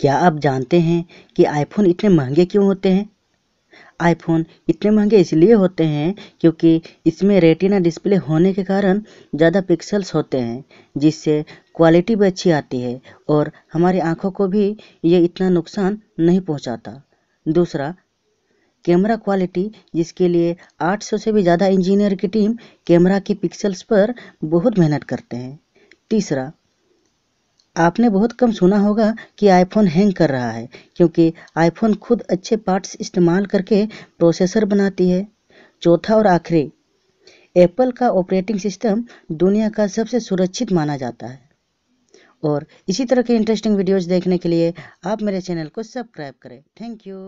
क्या आप जानते हैं कि आईफोन इतने महंगे क्यों होते हैं आईफोन इतने महंगे इसलिए होते हैं क्योंकि इसमें रेटिना डिस्प्ले होने के कारण ज़्यादा पिक्सल्स होते हैं जिससे क्वालिटी भी अच्छी आती है और हमारी आँखों को भी ये इतना नुकसान नहीं पहुँचाता दूसरा कैमरा क्वालिटी जिसके लिए 800 से भी ज़्यादा इंजीनियर की टीम कैमरा की पिक्सल्स पर बहुत मेहनत करते हैं तीसरा आपने बहुत कम सुना होगा कि आईफोन हैंग कर रहा है क्योंकि आईफोन खुद अच्छे पार्ट्स इस्तेमाल करके प्रोसेसर बनाती है चौथा और आखिरी एप्पल का ऑपरेटिंग सिस्टम दुनिया का सबसे सुरक्षित माना जाता है और इसी तरह के इंटरेस्टिंग वीडियोस देखने के लिए आप मेरे चैनल को सब्सक्राइब करें थैंक यू